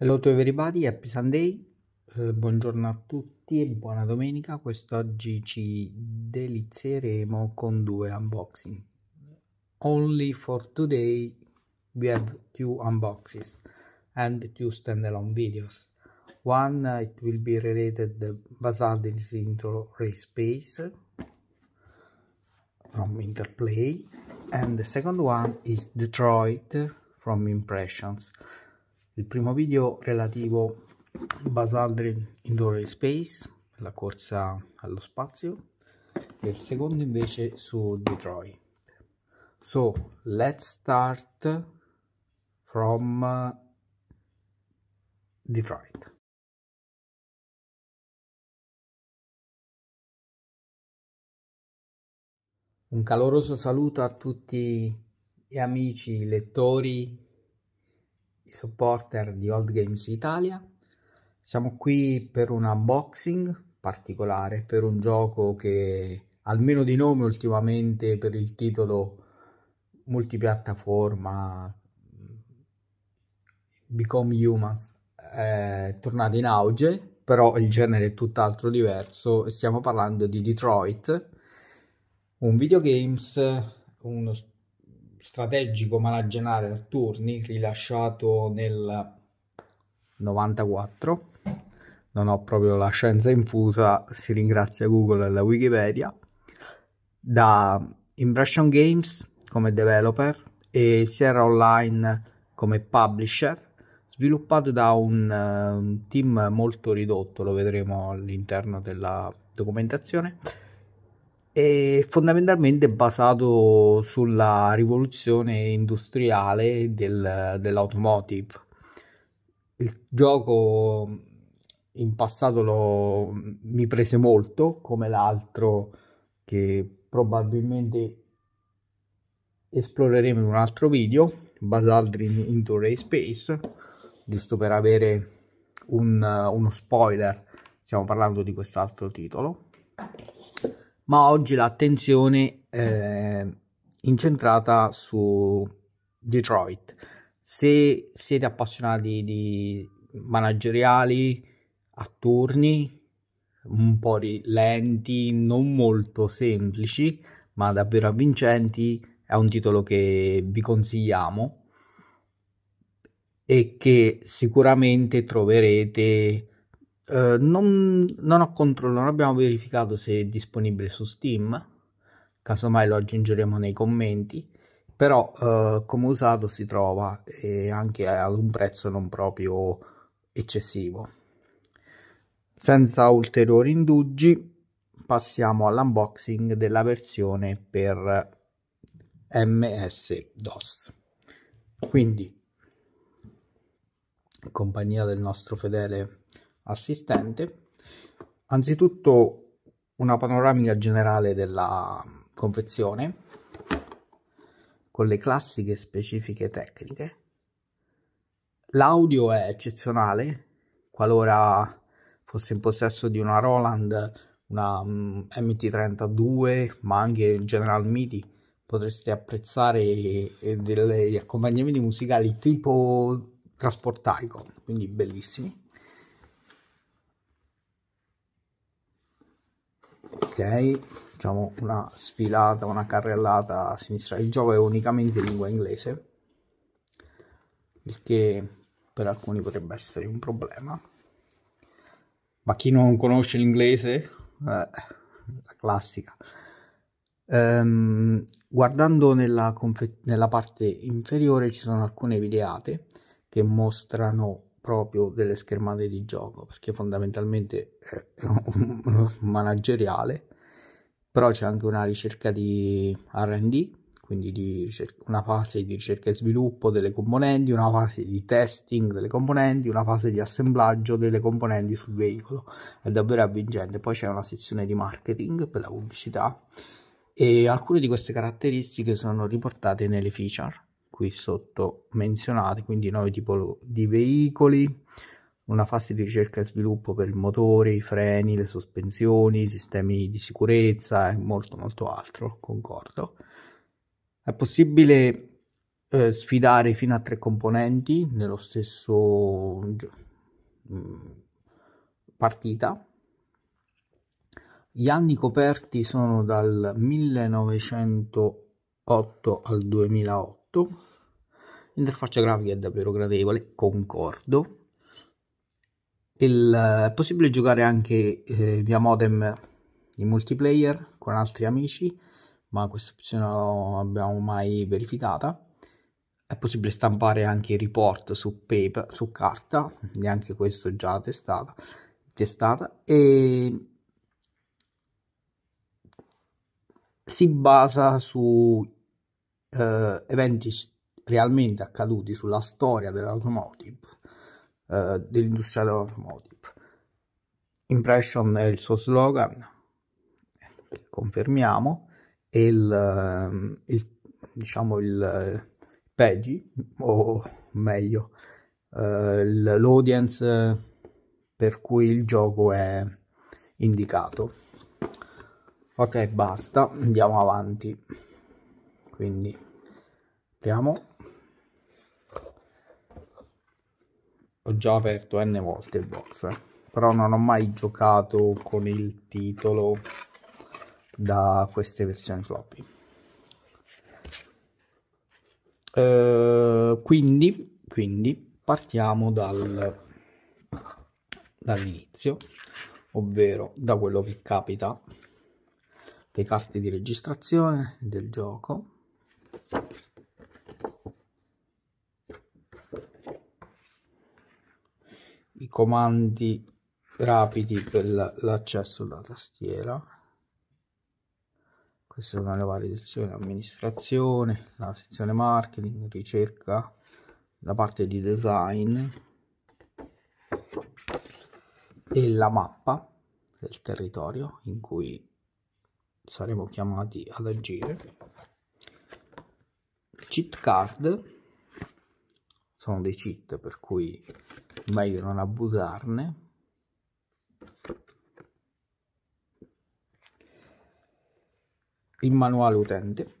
Hello to everybody, happy Sunday, eh, buongiorno a tutti e buona domenica, quest'oggi ci delizieremo con due unboxing. Only for today we have two unboxes and two standalone videos. One uh, it will be related Basaldis intro race space from Interplay and the second one is Detroit from Impressions il primo video relativo Buzz Aldrin Indoor Space, la corsa allo spazio, e il secondo invece su Detroit. So, let's start from Detroit. Un caloroso saluto a tutti gli amici lettori i supporter di Old Games Italia. Siamo qui per un unboxing particolare, per un gioco che almeno di nome ultimamente per il titolo multipiattaforma mm, Become Humans è tornato in auge, però il genere è tutt'altro diverso stiamo parlando di Detroit, un videogames, uno studio strategico manageriale a turni rilasciato nel 94 non ho proprio la scienza infusa si ringrazia Google e la Wikipedia da Impression Games come developer e Sierra Online come publisher sviluppato da un, eh, un team molto ridotto lo vedremo all'interno della documentazione è fondamentalmente basato sulla rivoluzione industriale del, dell'automotive. Il gioco in passato lo, mi prese molto, come l'altro che probabilmente esploreremo in un altro video basato in, in Tour Space, giusto per avere un, uno spoiler, stiamo parlando di quest'altro titolo ma oggi l'attenzione è eh, incentrata su Detroit. Se siete appassionati di manageriali a turni, un po' lenti, non molto semplici, ma davvero avvincenti, è un titolo che vi consigliamo e che sicuramente troverete Uh, non, non, ho controllo, non abbiamo verificato se è disponibile su Steam, casomai lo aggiungeremo nei commenti, però uh, come usato si trova e anche ad un prezzo non proprio eccessivo. Senza ulteriori indugi passiamo all'unboxing della versione per MS-DOS. Quindi, in compagnia del nostro fedele assistente. Anzitutto una panoramica generale della confezione con le classiche specifiche tecniche. L'audio è eccezionale, qualora fosse in possesso di una Roland, una MT32, mm, ma anche General MIDI, potreste apprezzare eh, degli accompagnamenti musicali tipo trasportaico, quindi bellissimi. ok facciamo una sfilata una carrellata a sinistra il gioco è unicamente in lingua inglese il che per alcuni potrebbe essere un problema ma chi non conosce l'inglese eh, la classica ehm, guardando nella, nella parte inferiore ci sono alcune videate che mostrano proprio delle schermate di gioco, perché fondamentalmente è un manageriale, però c'è anche una ricerca di RD, quindi di una fase di ricerca e sviluppo delle componenti, una fase di testing delle componenti, una fase di assemblaggio delle componenti sul veicolo. È davvero avvincente. Poi c'è una sezione di marketing per la pubblicità e alcune di queste caratteristiche sono riportate nelle feature qui sotto menzionati, quindi nuovi tipi di veicoli, una fase di ricerca e sviluppo per il motore, i freni, le sospensioni, i sistemi di sicurezza e molto molto altro, concordo. È possibile eh, sfidare fino a tre componenti nello stesso mh, mm, partita. Gli anni coperti sono dal 1908 al 2008 8 esatto. l'interfaccia grafica è davvero gradevole concordo Il, è possibile giocare anche eh, via modem in multiplayer con altri amici ma questa opzione non l'abbiamo mai verificata è possibile stampare anche i report su, paper, su carta neanche questo già testata, testata e si basa su eh, eventi realmente accaduti sulla storia dell'automotive, eh, dell'industria dell'automotive. Impression è il suo slogan, eh, confermiamo, e il, ehm, il, diciamo il peggi, o meglio, eh, l'audience per cui il gioco è indicato. Ok, basta, andiamo avanti quindi apriamo ho già aperto n volte il box eh. però non ho mai giocato con il titolo da queste versioni floppy eh, quindi, quindi partiamo dal, dall'inizio ovvero da quello che capita le carte di registrazione del gioco comandi rapidi per l'accesso alla tastiera queste sono le varie sezioni amministrazione la sezione marketing ricerca la parte di design e la mappa del territorio in cui saremo chiamati ad agire cheat card sono dei cheat per cui meglio non abusarne il manuale utente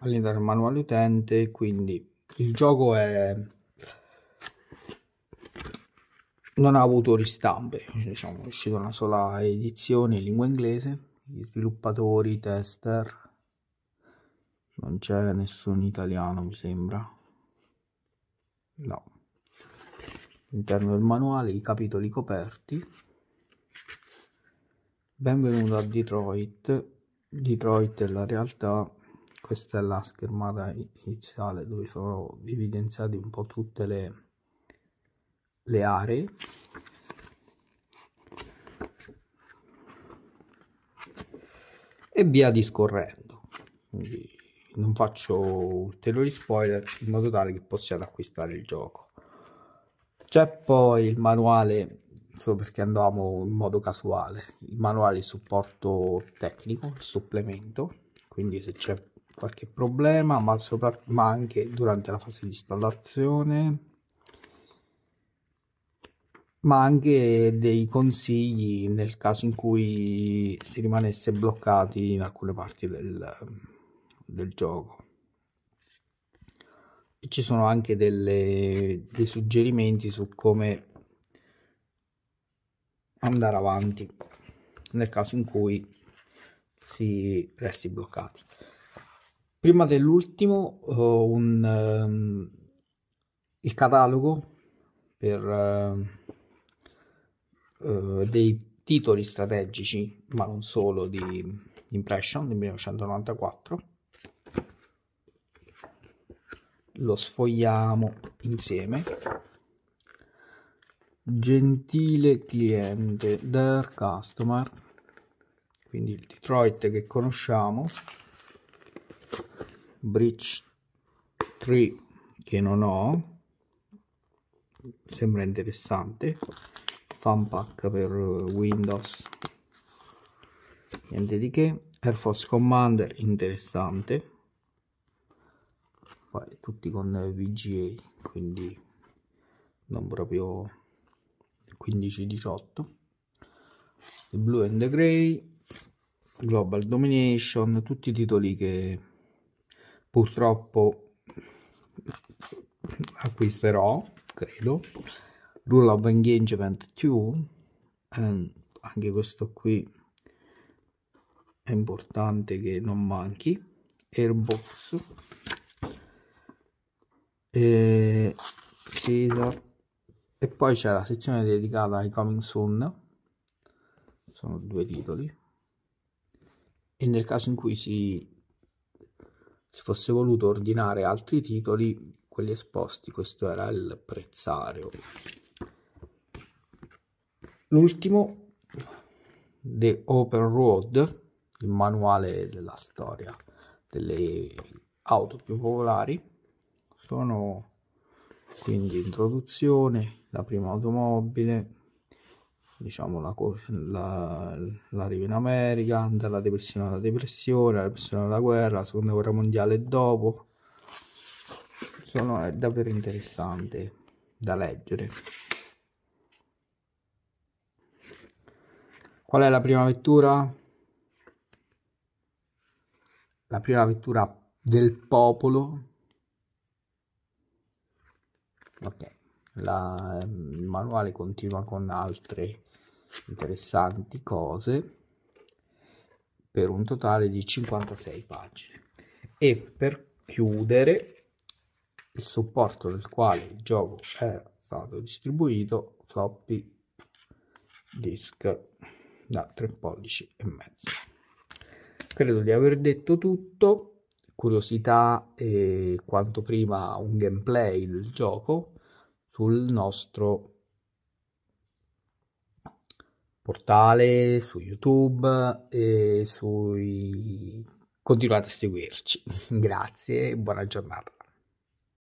all'interno del manuale utente quindi il gioco è non ha avuto ristampe diciamo è uscita una sola edizione in lingua inglese gli sviluppatori i tester non c'è nessun italiano mi sembra no all'interno del manuale i capitoli coperti benvenuto a Detroit Detroit è la realtà questa è la schermata iniziale dove sono evidenziate un po' tutte le, le aree e via discorrendo Quindi non faccio ulteriori spoiler in modo tale che possiate acquistare il gioco c'è poi il manuale, solo perché andavamo in modo casuale, il manuale di supporto tecnico, il supplemento, quindi se c'è qualche problema, ma, sopra, ma anche durante la fase di installazione, ma anche dei consigli nel caso in cui si rimanesse bloccati in alcune parti del, del gioco ci sono anche delle, dei suggerimenti su come andare avanti nel caso in cui si resti bloccati. Prima dell'ultimo uh, un, um, il catalogo per uh, uh, dei titoli strategici, ma non solo, di Impression del 1994 lo sfogliamo insieme gentile cliente del customer quindi il Detroit che conosciamo Bridge 3 che non ho sembra interessante Fun pack per Windows niente di che Air Force Commander interessante file tutti con VGA quindi non proprio 15-18 il Blue and the Grey Global Domination tutti i titoli che purtroppo acquisterò credo Rule of Engagement 2 anche questo qui è importante che non manchi Airbox e Caesar e poi c'è la sezione dedicata ai coming soon sono due titoli e nel caso in cui si, si fosse voluto ordinare altri titoli quelli esposti questo era il prezzario l'ultimo The Open Road il manuale della storia delle auto più popolari sono quindi introduzione la prima automobile diciamo la, la, l'arrivo in America dalla depressione alla depressione la depressione alla guerra la seconda guerra mondiale e dopo sono, è davvero interessante da leggere qual è la prima vettura? la prima vettura del popolo ok La, ehm, il manuale continua con altre interessanti cose per un totale di 56 pagine e per chiudere il supporto nel quale il gioco è stato distribuito floppy disk da 3 pollici e mezzo credo di aver detto tutto curiosità e quanto prima un gameplay del gioco sul nostro portale, su YouTube e sui... continuate a seguirci. Grazie e buona giornata.